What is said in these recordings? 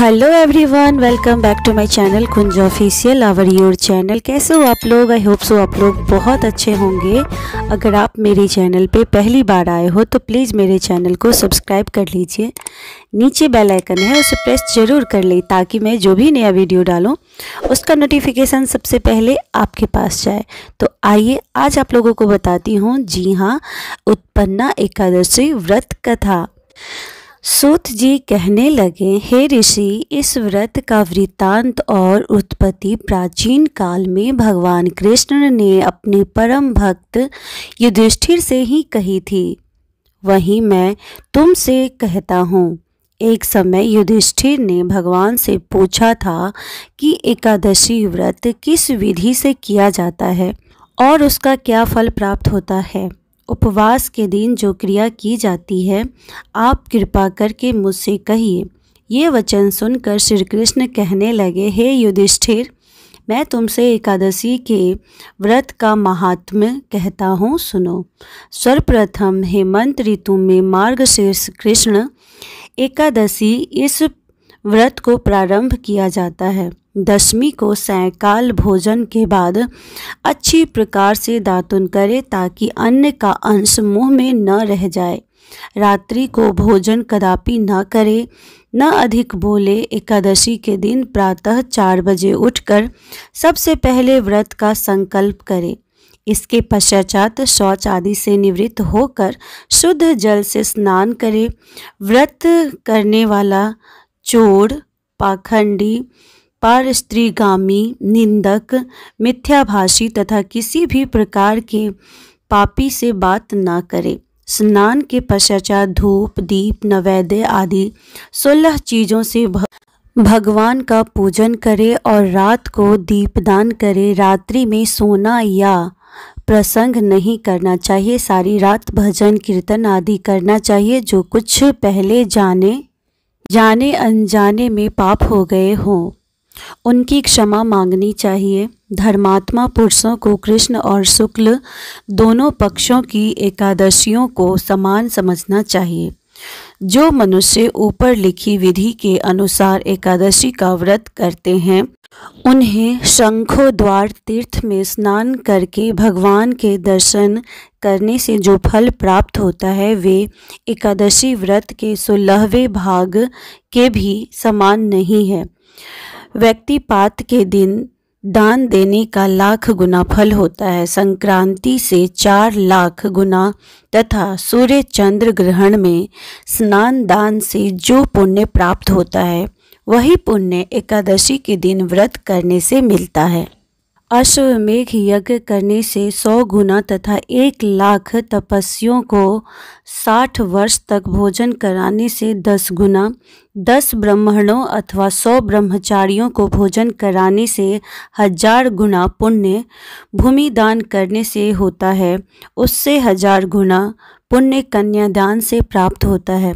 hello everyone welcome back to my channel Kunj official our your channel कैसे हो आप लोग आई होप सो आप लोग बहुत अच्छे होंगे अगर आप मेरे चैनल पे पहली बार आए हो तो प्लीज़ मेरे चैनल को सब्सक्राइब कर लीजिए नीचे बेल आइकन है उसे प्रेस जरूर कर लें ताकि मैं जो भी नया वीडियो डालूँ उसका नोटिफिकेशन सबसे पहले आपके पास जाए तो आइए आज आप लोगों को बताती हूँ जी हाँ उत्पन्ना एकादशी व्रत कथा सूत जी कहने लगे हे ऋषि इस व्रत का वृतांत और उत्पत्ति प्राचीन काल में भगवान कृष्ण ने अपने परम भक्त युधिष्ठिर से ही कही थी वहीं मैं तुमसे कहता हूँ एक समय युधिष्ठिर ने भगवान से पूछा था कि एकादशी व्रत किस विधि से किया जाता है और उसका क्या फल प्राप्त होता है उपवास के दिन जो क्रिया की जाती है आप कृपा करके मुझसे कहिए ये वचन सुनकर श्री कृष्ण कहने लगे हे युधिष्ठिर मैं तुमसे एकादशी के व्रत का महात्म्य कहता हूँ सुनो सर्वप्रथम हेमंत ऋतु में शीर्ष कृष्ण एकादशी इस व्रत को प्रारंभ किया जाता है दशमी को सैकाल भोजन के बाद अच्छी प्रकार से दातुन करें ताकि अन्न का अंश मुंह में न रह जाए रात्रि को भोजन कदापि न करे न अधिक बोले एकादशी के दिन प्रातः चार बजे उठकर सबसे पहले व्रत का संकल्प करें इसके पश्चात शौच आदि से निवृत्त होकर शुद्ध जल से स्नान करें व्रत करने वाला चोर पाखंडी पर स्त्रीगामी निंदक मिथ्याभाषी तथा किसी भी प्रकार के पापी से बात न करे स्नान के पश्चात धूप दीप नवैद्य आदि सोलह चीज़ों से भगवान का पूजन करे और रात को दीपदान करे रात्रि में सोना या प्रसंग नहीं करना चाहिए सारी रात भजन कीर्तन आदि करना चाहिए जो कुछ पहले जाने जाने अनजाने में पाप हो गए हों उनकी क्षमा मांगनी चाहिए धर्मात्मा पुरुषों को कृष्ण और शुक्ल दोनों पक्षों की एकादशियों को समान समझना चाहिए जो मनुष्य ऊपर लिखी विधि के अनुसार एकादशी का व्रत करते हैं उन्हें शंखो द्वार तीर्थ में स्नान करके भगवान के दर्शन करने से जो फल प्राप्त होता है वे एकादशी व्रत के सोलहवें भाग के भी समान नहीं है व्यक्तिपात के दिन दान देने का लाख गुना फल होता है संक्रांति से चार लाख गुना तथा सूर्य चंद्र ग्रहण में स्नान दान से जो पुण्य प्राप्त होता है वही पुण्य एकादशी के दिन व्रत करने से मिलता है अश्वमेघ यज्ञ करने से सौ गुना तथा एक लाख तपस्वियों को साठ वर्ष तक भोजन कराने से दस गुना दस ब्राह्मणों अथवा सौ ब्रह्मचारियों को भोजन कराने से हजार गुना पुण्य भूमि दान करने से होता है उससे हजार गुना पुण्य कन्यादान से प्राप्त होता है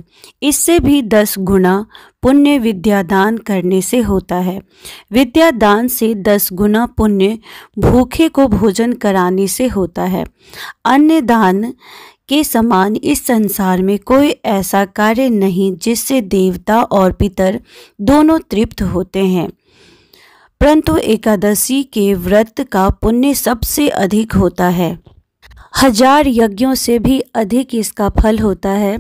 इससे भी दस गुना पुण्य विद्यादान करने से होता है विद्यादान से दस गुना पुण्य भूखे को भोजन कराने से होता है अन्य दान के समान इस संसार में कोई ऐसा कार्य नहीं जिससे देवता और पितर दोनों तृप्त होते हैं परंतु एकादशी के व्रत का पुण्य सबसे अधिक होता है हजार यज्ञों से भी अधिक इसका फल होता है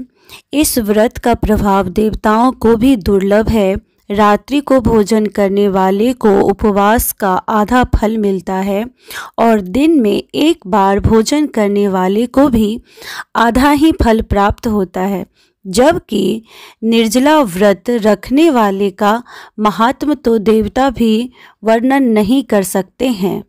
इस व्रत का प्रभाव देवताओं को भी दुर्लभ है रात्रि को भोजन करने वाले को उपवास का आधा फल मिलता है और दिन में एक बार भोजन करने वाले को भी आधा ही फल प्राप्त होता है जबकि निर्जला व्रत रखने वाले का महात्म तो देवता भी वर्णन नहीं कर सकते हैं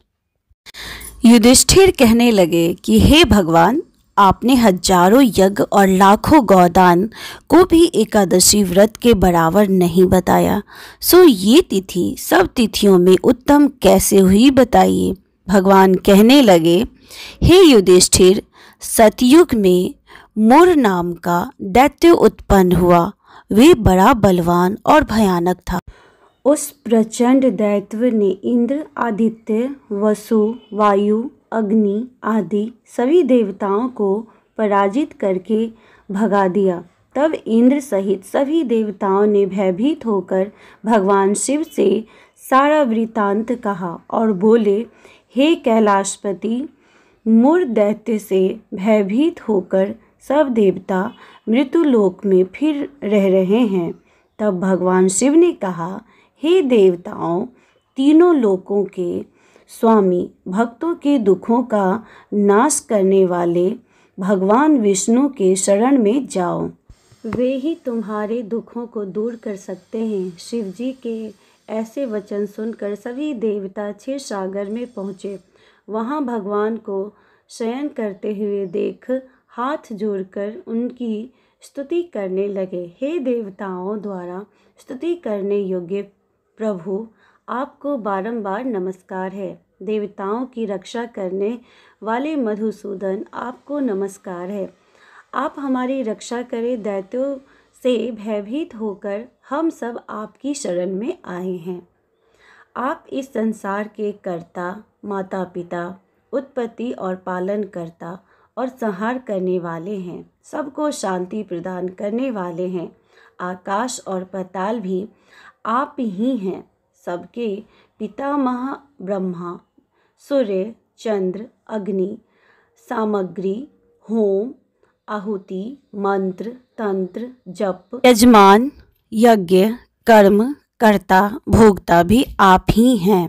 युधिष्ठिर कहने लगे कि हे भगवान आपने हजारों यज्ञ और लाखों गौदान को भी एकादशी व्रत के बराबर नहीं बताया सो ये तिथि सब तिथियों में उत्तम कैसे हुई बताइए भगवान कहने लगे हे युधिष्ठिर सतयुग में मुर नाम का दैत्य उत्पन्न हुआ वे बड़ा बलवान और भयानक था उस प्रचंड दैत्य ने इंद्र आदित्य वसु वायु अग्नि आदि सभी देवताओं को पराजित करके भगा दिया तब इंद्र सहित सभी देवताओं ने भयभीत होकर भगवान शिव से सारा वृतांत कहा और बोले हे कैलाशपति मूर दैत्य से भयभीत होकर सब देवता मृत्युलोक में फिर रह रहे हैं तब भगवान शिव ने कहा हे देवताओं तीनों लोकों के स्वामी भक्तों के दुखों का नाश करने वाले भगवान विष्णु के शरण में जाओ वे ही तुम्हारे दुखों को दूर कर सकते हैं शिव जी के ऐसे वचन सुनकर सभी देवता क्षीर सागर में पहुँचे वहाँ भगवान को शयन करते हुए देख हाथ जोड़कर उनकी स्तुति करने लगे हे देवताओं द्वारा स्तुति करने योग्य प्रभु आपको बारंबार नमस्कार है देवताओं की रक्षा करने वाले मधुसूदन आपको नमस्कार है आप हमारी रक्षा करें दैत्यों से भयभीत होकर हम सब आपकी शरण में आए हैं आप इस संसार के कर्ता माता पिता उत्पत्ति और पालन करता और संहार करने वाले हैं सबको शांति प्रदान करने वाले हैं आकाश और पताल भी आप ही हैं सबके पितामह ब्रह्मा सूर्य चंद्र अग्नि सामग्री होम आहुति मंत्र तंत्र जप यजमान यज्ञ कर्म कर्ता भोगता भी आप ही हैं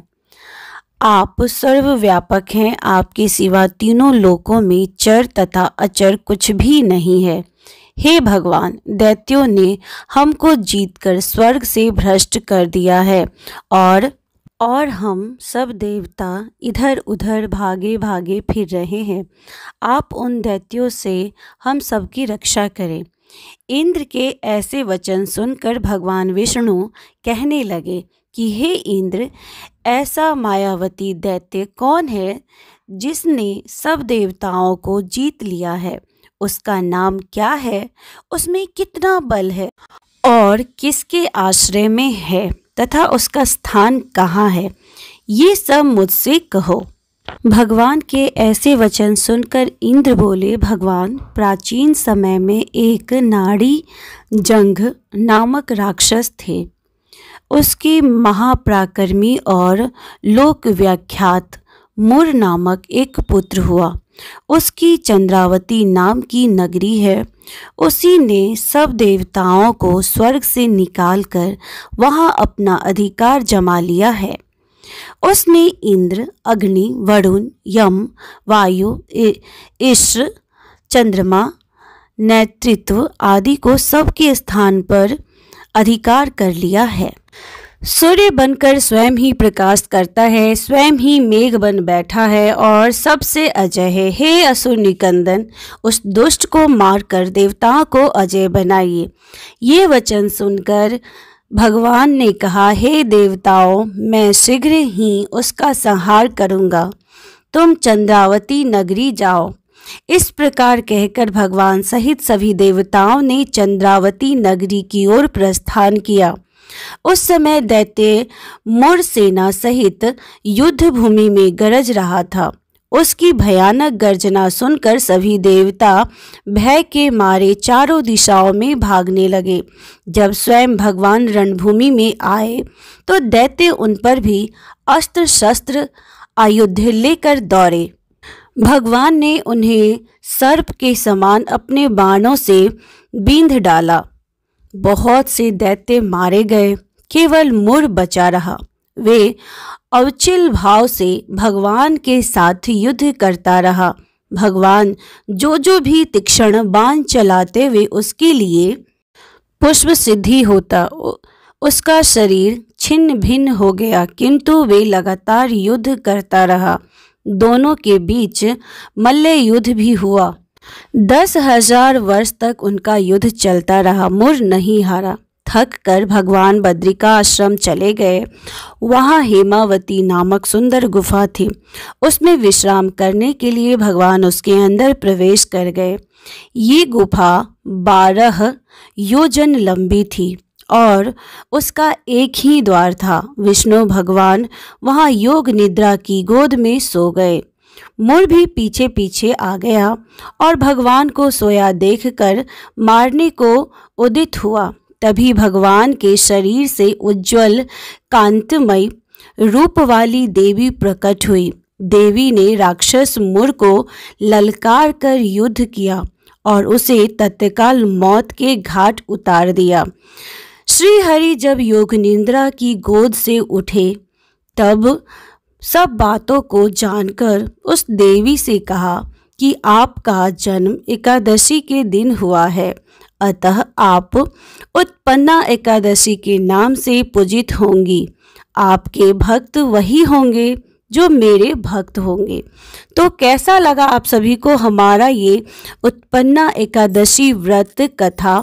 आप सर्वव्यापक हैं आपके सिवा तीनों लोकों में चर तथा अचर कुछ भी नहीं है हे भगवान दैत्यों ने हमको जीतकर स्वर्ग से भ्रष्ट कर दिया है और और हम सब देवता इधर उधर भागे भागे फिर रहे हैं आप उन दैत्यों से हम सबकी रक्षा करें इंद्र के ऐसे वचन सुनकर भगवान विष्णु कहने लगे कि हे इंद्र ऐसा मायावती दैत्य कौन है जिसने सब देवताओं को जीत लिया है उसका नाम क्या है उसमें कितना बल है और किसके आश्रय में है तथा उसका स्थान कहाँ है ये सब मुझसे कहो भगवान के ऐसे वचन सुनकर इंद्र बोले भगवान प्राचीन समय में एक नाड़ी जंग नामक राक्षस थे उसके महाप्राकर्मी और लोक व्याख्यात मुर नामक एक पुत्र हुआ उसकी चंद्रावती नाम की नगरी है उसी ने सब देवताओं को स्वर्ग से निकालकर वहां अपना अधिकार जमा लिया है उसने इंद्र अग्नि वरुण यम वायु ईश्र चंद्रमा नेतृत्व आदि को सबके स्थान पर अधिकार कर लिया है सूर्य बनकर स्वयं ही प्रकाश करता है स्वयं ही मेघ बन बैठा है और सबसे अजय है हे असुर निकंदन उस दुष्ट को मारकर देवताओं को अजय बनाइए ये वचन सुनकर भगवान ने कहा हे देवताओं मैं शीघ्र ही उसका संहार करूँगा तुम चंद्रावती नगरी जाओ इस प्रकार कहकर भगवान सहित सभी देवताओं ने चंद्रावती नगरी की ओर प्रस्थान किया उस समय दैत्य मोर सेना सहित युद्ध भूमि में गरज रहा था उसकी भयानक गर्जना सुनकर सभी देवता भय के मारे चारों दिशाओं में भागने लगे जब स्वयं भगवान रणभूमि में आए तो दैत्य उन पर भी अस्त्र शस्त्र आयुध लेकर दौड़े भगवान ने उन्हें सर्प के समान अपने बाणों से बींध डाला बहुत से दैत्य मारे गए केवल मुर बचा रहा वे अवचिल भाव से भगवान के साथ युद्ध करता रहा भगवान जो जो भी तीक्षण बाण चलाते हुए उसके लिए पुष्प सिद्धि होता उसका शरीर छिन्न भिन्न हो गया किंतु वे लगातार युद्ध करता रहा दोनों के बीच मल्ल युद्ध भी हुआ दस हजार वर्ष तक उनका युद्ध चलता रहा मुर नहीं हारा थक कर भगवान बद्रिका आश्रम चले गए वहाँ हेमावती नामक सुंदर गुफा थी उसमें विश्राम करने के लिए भगवान उसके अंदर प्रवेश कर गए ये गुफा बारह योजन लंबी थी और उसका एक ही द्वार था विष्णु भगवान वहाँ योग निद्रा की गोद में सो गए मुर भी पीछे पीछे आ गया और भगवान को सोया देखकर मारने को उदित हुआ तभी भगवान के शरीर से उज्जवल कांतमय रूप वाली देवी प्रकट हुई देवी ने राक्षस मुर को ललकार कर युद्ध किया और उसे तत्काल मौत के घाट उतार दिया श्री हरि जब योग निंद्रा की गोद से उठे तब सब बातों को जानकर उस देवी से कहा कि आपका जन्म एकादशी के दिन हुआ है अतः आप उत्पन्ना एकादशी के नाम से पूजित होंगी आपके भक्त वही होंगे जो मेरे भक्त होंगे तो कैसा लगा आप सभी को हमारा ये उत्पन्ना एकादशी व्रत कथा